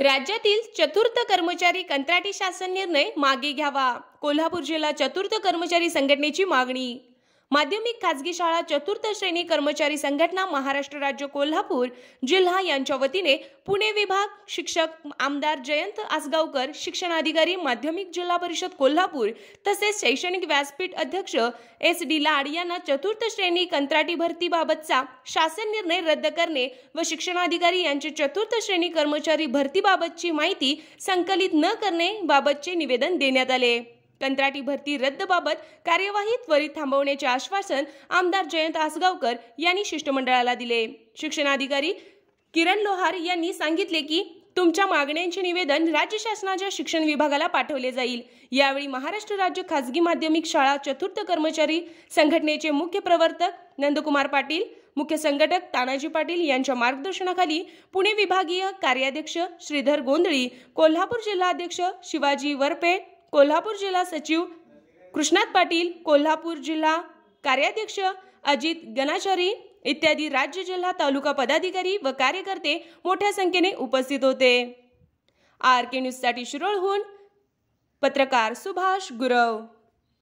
राज्यातील चतुर्थ कर्मचारी कंत्राटी शासन निर्णय मागे घ्यावा कोल्हापूर जिल्हा चतुर्थ कर्मचारी संघटनेची मागणी माध्यमिक खाजगी शाळा चतुर्थ श्रेणी कर्मचारी संघटना महाराष्ट्र राज्य कोल्हापूर जिल्हा यांच्या वतीने पुणे विभाग शिक्षक आमदार जयंत आसगावकर शिक्षणाधिकारी माध्यमिक जिल्हा परिषद कोल्हापूर तसेच शैक्षणिक व्यासपीठ अध्यक्ष एस डी लाड यांना चतुर्थ श्रेणी कंत्राटी भरतीबाबतचा शासन निर्णय रद्द करणे व शिक्षणाधिकारी यांचे चतुर्थ श्रेणी कर्मचारी भरतीबाबतची माहिती संकलित न करणे बाबतचे निवेदन देण्यात आले कंत्राटी भरती रद्दबाबत कार्यवाही त्वरित थांबवण्याचे आश्वासन आमदार जयंत आसगावकर यांनी शिष्टमंडळाला दिले शिक्षणाधिकारी किरण लोहार यांनी सांगितले की तुमच्या मागण्यांचे निवेदन राज्य शासनाच्या शिक्षण विभागाला पाठवले जाईल यावेळी महाराष्ट्र राज्य खाजगी माध्यमिक शाळा चतुर्थ कर्मचारी संघटनेचे मुख्य प्रवर्तक नंदकुमार पाटील मुख्य संघटक तानाजी पाटील यांच्या मार्गदर्शनाखाली पुणे विभागीय कार्याध्यक्ष श्रीधर गोंधळी कोल्हापूर जिल्हाध्यक्ष शिवाजी वरपे कोल्हापूर जिल्हा सचिव कृष्णाथ पाटील कोल्हापूर जिल्हा कार्याध्यक्ष अजित गणाचारी इत्यादी राज्य जिल्हा तालुका पदाधिकारी व कार्यकर्ते मोठ्या संख्येने उपस्थित होते आर के न्यूजसाठी शिरोळहून पत्रकार सुभाष गुरव